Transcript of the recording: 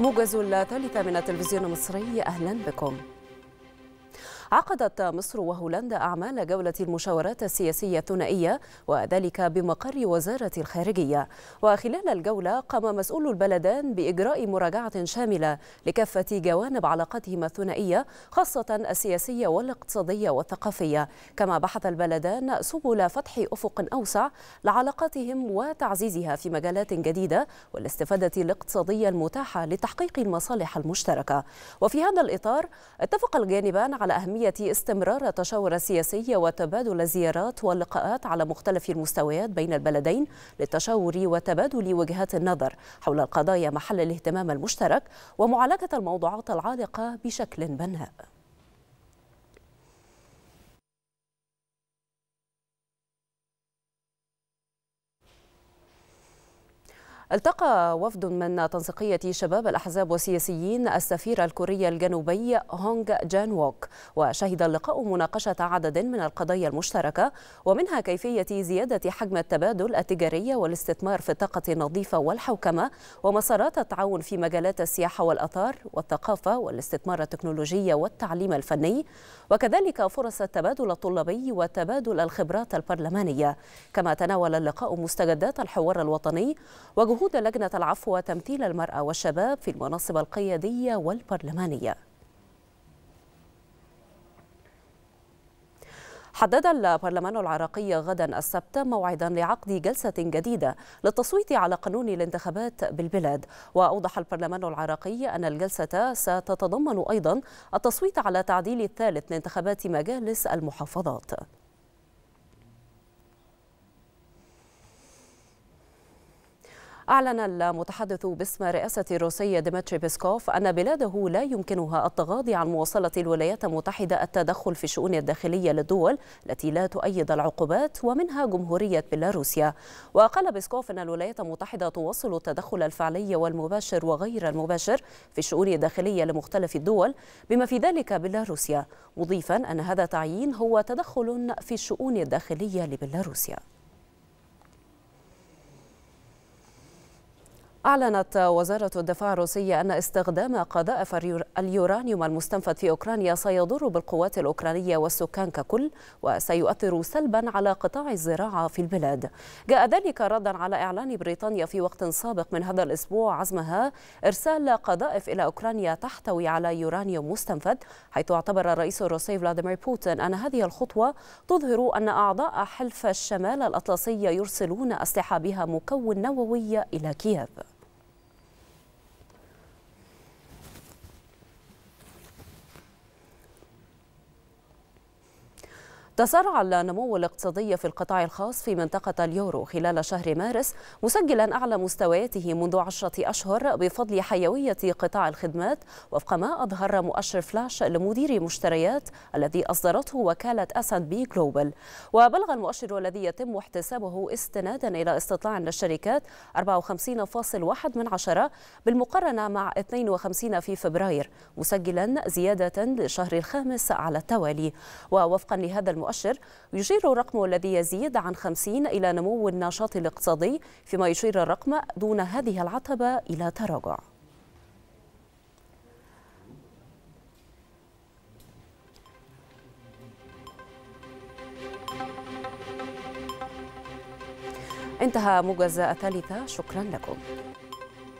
موجز الثالثة من التلفزيون المصري أهلا بكم عقدت مصر وهولندا أعمال جولة المشاورات السياسية الثنائية وذلك بمقر وزارة الخارجية وخلال الجولة قام مسؤول البلدان بإجراء مراجعة شاملة لكافة جوانب علاقاتهما الثنائية خاصة السياسية والاقتصادية والثقافية كما بحث البلدان سبل فتح أفق أوسع لعلاقاتهم وتعزيزها في مجالات جديدة والاستفادة الاقتصادية المتاحة لتحقيق المصالح المشتركة وفي هذا الإطار اتفق الجانبان على أهمية العربية استمرار التشاور السياسي وتبادل الزيارات واللقاءات على مختلف المستويات بين البلدين للتشاور وتبادل وجهات النظر حول القضايا محل الاهتمام المشترك ومعالجة الموضوعات العالقة بشكل بناء التقى وفد من تنسيقية شباب الأحزاب والسياسيين السفير الكوري الجنوبي هونغ جان ووك وشهد اللقاء مناقشة عدد من القضايا المشتركة ومنها كيفية زيادة حجم التبادل التجاري والاستثمار في الطاقة النظيفة والحوكمة ومسارات التعاون في مجالات السياحة والأثار والثقافة والاستثمار التكنولوجي والتعليم الفني وكذلك فرص التبادل الطلابي وتبادل الخبرات البرلمانية كما تناول اللقاء مستجدات الحوار الوطني وجهود جهود لجنة العفو وتمثيل المرأة والشباب في المناصب القيادية والبرلمانية حدد البرلمان العراقي غدا السبت موعدا لعقد جلسة جديدة للتصويت على قانون الانتخابات بالبلاد وأوضح البرلمان العراقي أن الجلسة ستتضمن أيضا التصويت على تعديل الثالث لانتخابات مجالس المحافظات أعلن المتحدث باسم رئاسة الروسية ديمتري بيسكوف أن بلاده لا يمكنها التغاضي عن مواصلة الولايات المتحدة التدخل في الشؤون الداخلية للدول التي لا تؤيد العقوبات ومنها جمهورية بيلاروسيا وقال بيسكوف أن الولايات المتحدة تواصل التدخل الفعلي والمباشر وغير المباشر في الشؤون الداخلية لمختلف الدول بما في ذلك بيلاروسيا مضيفا أن هذا تعيين هو تدخل في الشؤون الداخلية لبيلاروسيا أعلنت وزارة الدفاع الروسية أن استخدام قذائف اليورانيوم المستنفذ في أوكرانيا سيضر بالقوات الأوكرانية والسكان ككل وسيؤثر سلبا على قطاع الزراعة في البلاد جاء ذلك ردا على إعلان بريطانيا في وقت سابق من هذا الأسبوع عزمها إرسال قذائف إلى أوكرانيا تحتوي على يورانيوم مستنفذ حيث اعتبر الرئيس الروسي فلاديمير بوتين أن هذه الخطوة تظهر أن أعضاء حلف الشمال الأطلسي يرسلون أسلحة بها مكون نووي إلى كييف تسارع النمو الاقتصادي في القطاع الخاص في منطقة اليورو خلال شهر مارس مسجلا أعلى مستوياته منذ عشرة أشهر بفضل حيوية قطاع الخدمات وفق ما أظهر مؤشر فلاش لمدير مشتريات الذي أصدرته وكالة أسد بي جلوبل وبلغ المؤشر الذي يتم احتسابه استنادا إلى استطلاع للشركات 54.1 من عشرة بالمقارنة مع 52 في فبراير مسجلا زيادة للشهر الخامس على التوالي ووفقا لهذا المؤشر المؤشر يشير الرقم الذي يزيد عن 50 إلى نمو النشاط الاقتصادي فيما يشير الرقم دون هذه العتبة إلى تراجع انتهى موجز الثالثة شكرا لكم